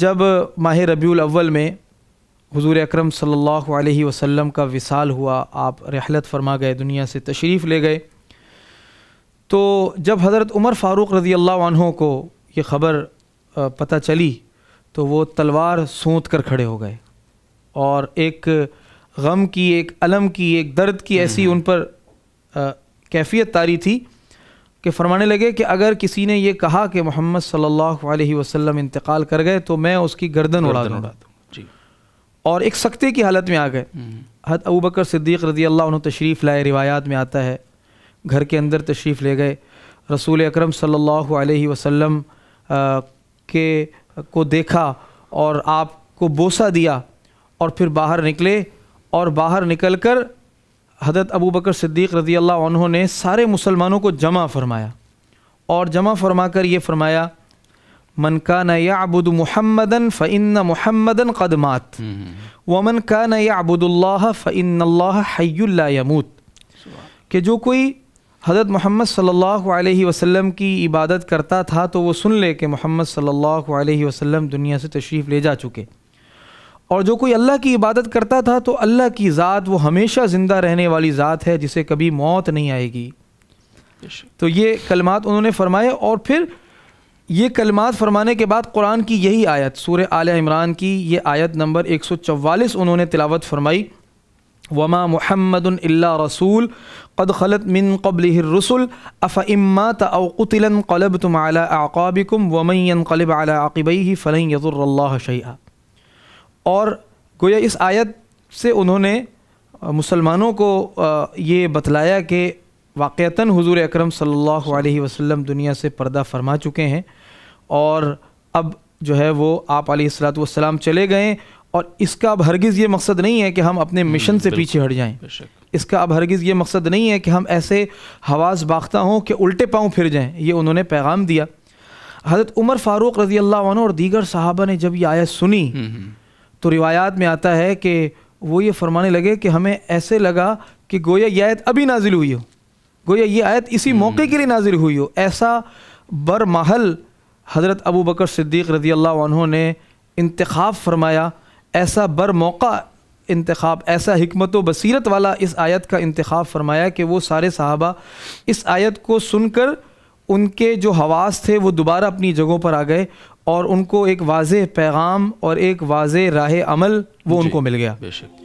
جب ماہ ربیع الاول میں حضور اکرم صلی اللہ علیہ وسلم کا وصال ہوا آپ رحلت فرما گئے دنیا سے تشریف لے گئے تو جب حضرت عمر فاروق رضی اللہ عنہ کو یہ خبر پتہ چلی تو وہ تلوار سونت کر کھڑے ہو گئے اور ایک غم کی ایک علم کی ایک درد کی ایسی ان پر کیفیت تاری تھی کہ فرمانے لگے کہ اگر کسی نے یہ کہا کہ محمد صلی اللہ علیہ وسلم انتقال کر گئے تو میں اس کی گردن اڑا دوں جی اور ایک سکتے کی حالت میں آ گئے ابو بکر صدیق رضی اللہ عنہ تشریف لائے روایات میں آتا ہے گھر کے اندر تشریف لے گئے رسول اکرم صلی اللہ علیہ وسلم کے کو دیکھا اور آپ کو بوسہ دیا اور پھر باہر نکلے اور باہر نکل کر حضرت ابو بکر صدیق رضی اللہ عنہ نے سارے مسلمانوں کو جمع فرمایا اور جمع فرما کر یہ فرمایا من کا یعبد ابود محمدن فإن محمدن قدمات ومن من کا نیہ ابود اللّہ اللہ حی اللہ کہ جو کوئی حضرت محمد صلی اللہ علیہ وسلم کی عبادت کرتا تھا تو وہ سن لے کہ محمد صلی اللہ علیہ وسلم دنیا سے تشریف لے جا چکے اور جو کوئی اللہ کی عبادت کرتا تھا تو اللہ کی ذات وہ ہمیشہ زندہ رہنے والی ذات ہے جسے کبھی موت نہیں آئے گی تو یہ کلمات انہوں نے فرمائے اور پھر یہ کلمات فرمانے کے بعد قرآن کی یہی آیت سورہ آل عمران کی یہ آیت نمبر ایک سو چوالیس انہوں نے تلاوت فرمائی وما محمد اللہ رسول خلط من قبل رسول اف او قطل قلب تم اعلیٰ آقابکم ومین قلب اعلیٰ عاقب ہی یضر اللہ شعیٰ اور گویا اس آیت سے انہوں نے مسلمانوں کو یہ بتلایا کہ واقعتاً حضور اکرم صلی اللہ علیہ وسلم دنیا سے پردہ فرما چکے ہیں اور اب جو ہے وہ آپ علیہ السلاۃ والسلام چلے گئے اور اس کا اب ہرگز یہ مقصد نہیں ہے کہ ہم اپنے مشن سے پیچھے ہٹ جائیں اس کا اب ہرگز یہ مقصد نہیں ہے کہ ہم ایسے حواس باختہ ہوں کہ الٹے پاؤں پھر جائیں یہ انہوں نے پیغام دیا حضرت عمر فاروق رضی اللہ عنہ اور دیگر صحابہ نے جب یہ آیت سنی تو روایات میں آتا ہے کہ وہ یہ فرمانے لگے کہ ہمیں ایسے لگا کہ گویا یہ آیت ابھی نازل ہوئی ہو گویا یہ آیت اسی موقع کے لیے نازل ہوئی ہو ایسا برمحل حضرت ابو بکر صدیق رضی اللہ عنہ نے انتخاب فرمایا ایسا بر موقع انتخاب ایسا حکمت و بصیرت والا اس آیت کا انتخاب فرمایا کہ وہ سارے صحابہ اس آیت کو سن کر ان کے جو حواس تھے وہ دوبارہ اپنی جگہوں پر آ گئے اور ان کو ایک واضح پیغام اور ایک واضح راہ عمل وہ ان جی، کو مل گیا بے شک